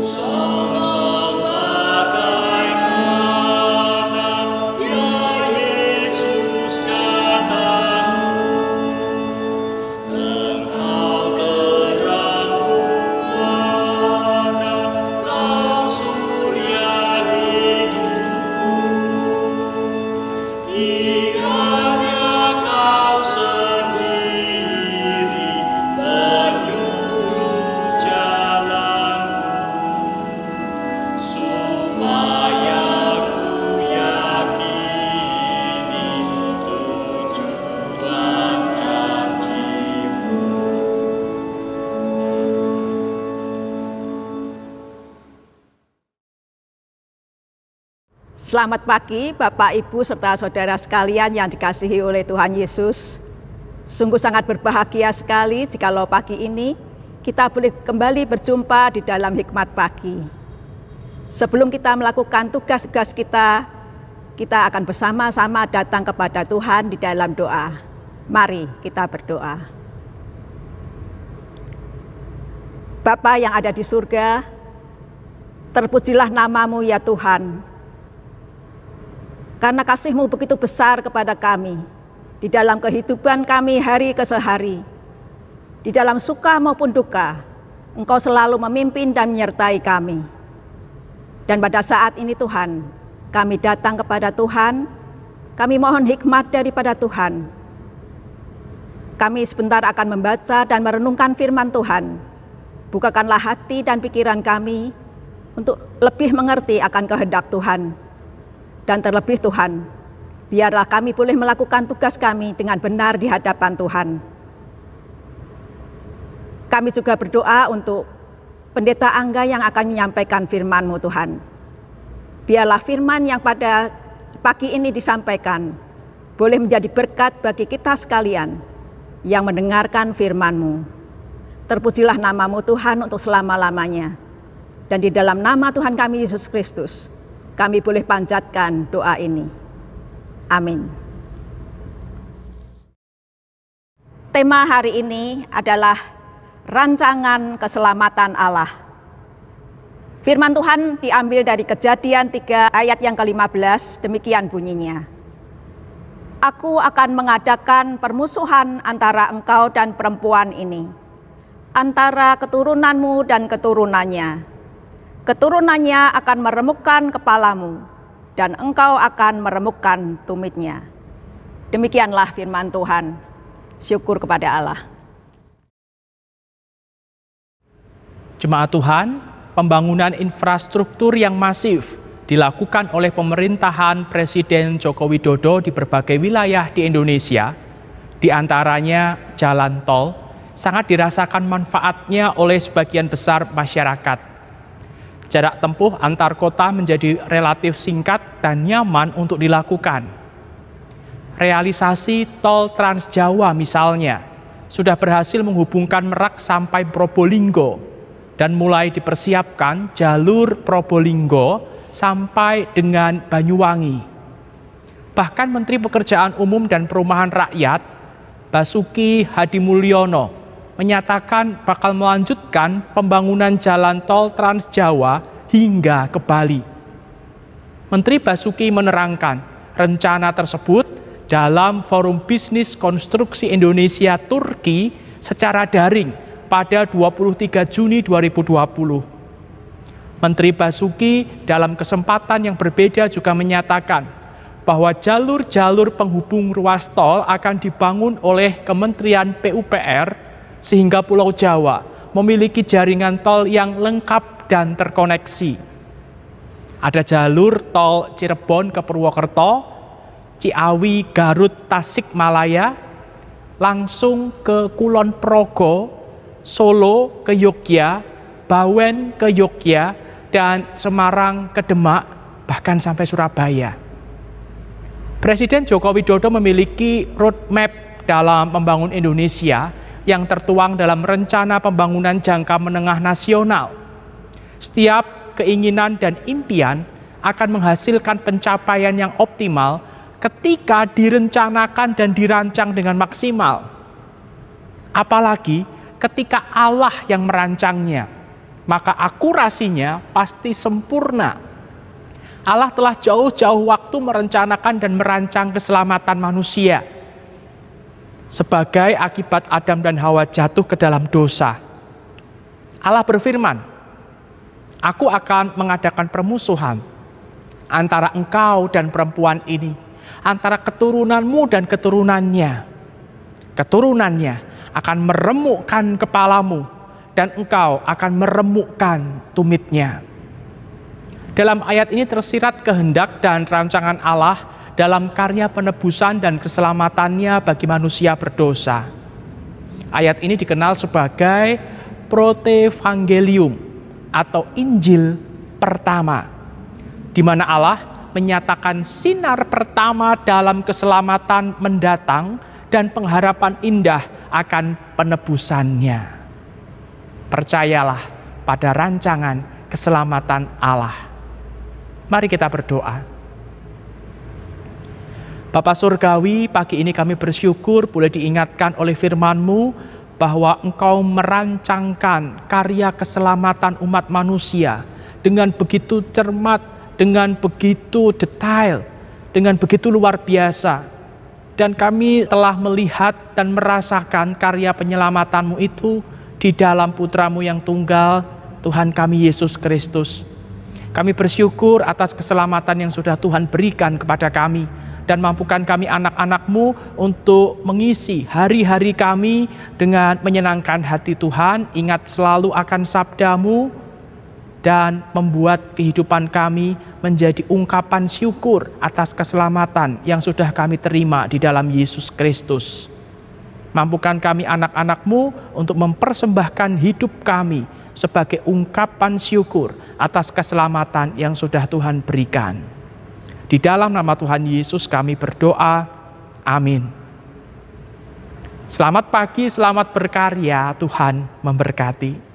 songs Selamat pagi Bapak, Ibu, serta saudara sekalian yang dikasihi oleh Tuhan Yesus. Sungguh sangat berbahagia sekali jika jikalau pagi ini kita boleh kembali berjumpa di dalam hikmat pagi. Sebelum kita melakukan tugas-tugas kita, kita akan bersama-sama datang kepada Tuhan di dalam doa. Mari kita berdoa. Bapa yang ada di surga, terpujilah namamu ya Tuhan karena kasihmu begitu besar kepada kami. Di dalam kehidupan kami hari ke sehari, di dalam suka maupun duka, Engkau selalu memimpin dan menyertai kami. Dan pada saat ini Tuhan, kami datang kepada Tuhan, kami mohon hikmat daripada Tuhan. Kami sebentar akan membaca dan merenungkan firman Tuhan. Bukakanlah hati dan pikiran kami untuk lebih mengerti akan kehendak Tuhan dan terlebih Tuhan. Biarlah kami boleh melakukan tugas kami dengan benar di hadapan Tuhan. Kami juga berdoa untuk Pendeta Angga yang akan menyampaikan firman-Mu Tuhan. Biarlah firman yang pada pagi ini disampaikan boleh menjadi berkat bagi kita sekalian yang mendengarkan firman-Mu. Terpujilah namamu Tuhan untuk selama-lamanya. Dan di dalam nama Tuhan kami Yesus Kristus, kami boleh panjatkan doa ini. Amin. Tema hari ini adalah rancangan keselamatan Allah. Firman Tuhan diambil dari kejadian 3 ayat yang ke-15, demikian bunyinya. Aku akan mengadakan permusuhan antara engkau dan perempuan ini, antara keturunanmu dan keturunannya, Keturunannya akan meremukkan kepalamu, dan engkau akan meremukkan tumitnya. Demikianlah firman Tuhan. Syukur kepada Allah. Jemaat Tuhan, pembangunan infrastruktur yang masif dilakukan oleh pemerintahan Presiden Joko Widodo di berbagai wilayah di Indonesia, di antaranya jalan tol, sangat dirasakan manfaatnya oleh sebagian besar masyarakat. Jarak tempuh antar kota menjadi relatif singkat dan nyaman untuk dilakukan. Realisasi tol Trans Jawa misalnya sudah berhasil menghubungkan Merak sampai Probolinggo dan mulai dipersiapkan jalur Probolinggo sampai dengan Banyuwangi. Bahkan Menteri Pekerjaan Umum dan Perumahan Rakyat Basuki Hadi Mulyono menyatakan bakal melanjutkan pembangunan jalan tol Trans Jawa hingga ke Bali. Menteri Basuki menerangkan rencana tersebut dalam Forum Bisnis Konstruksi Indonesia Turki secara daring pada 23 Juni 2020. Menteri Basuki dalam kesempatan yang berbeda juga menyatakan bahwa jalur-jalur penghubung ruas tol akan dibangun oleh Kementerian PUPR sehingga Pulau Jawa memiliki jaringan tol yang lengkap dan terkoneksi. Ada jalur tol Cirebon ke Purwokerto, Ciawi, Garut, Tasik Malaya, langsung ke Kulon Progo, Solo ke Yogyakarta, Bawen ke Yogyakarta dan Semarang ke Demak, bahkan sampai Surabaya. Presiden Joko Widodo memiliki roadmap dalam membangun Indonesia yang tertuang dalam rencana pembangunan jangka menengah nasional. Setiap keinginan dan impian akan menghasilkan pencapaian yang optimal ketika direncanakan dan dirancang dengan maksimal. Apalagi ketika Allah yang merancangnya, maka akurasinya pasti sempurna. Allah telah jauh-jauh waktu merencanakan dan merancang keselamatan manusia sebagai akibat Adam dan Hawa jatuh ke dalam dosa. Allah berfirman, Aku akan mengadakan permusuhan antara engkau dan perempuan ini, antara keturunanmu dan keturunannya. Keturunannya akan meremukkan kepalamu dan engkau akan meremukkan tumitnya. Dalam ayat ini tersirat kehendak dan rancangan Allah dalam karya penebusan dan keselamatannya bagi manusia berdosa. Ayat ini dikenal sebagai Protevangelium atau Injil pertama, di mana Allah menyatakan sinar pertama dalam keselamatan mendatang dan pengharapan indah akan penebusannya. Percayalah pada rancangan keselamatan Allah. Mari kita berdoa. Bapa Surgawi, pagi ini kami bersyukur boleh diingatkan oleh firman-Mu bahwa Engkau merancangkan karya keselamatan umat manusia dengan begitu cermat, dengan begitu detail, dengan begitu luar biasa. Dan kami telah melihat dan merasakan karya penyelamatanmu itu di dalam putramu yang tunggal, Tuhan kami Yesus Kristus. Kami bersyukur atas keselamatan yang sudah Tuhan berikan kepada kami dan mampukan kami anak-anakmu untuk mengisi hari-hari kami dengan menyenangkan hati Tuhan, ingat selalu akan sabdamu, dan membuat kehidupan kami menjadi ungkapan syukur atas keselamatan yang sudah kami terima di dalam Yesus Kristus. Mampukan kami anak-anakmu untuk mempersembahkan hidup kami sebagai ungkapan syukur atas keselamatan yang sudah Tuhan berikan. Di dalam nama Tuhan Yesus kami berdoa. Amin. Selamat pagi, selamat berkarya. Tuhan memberkati.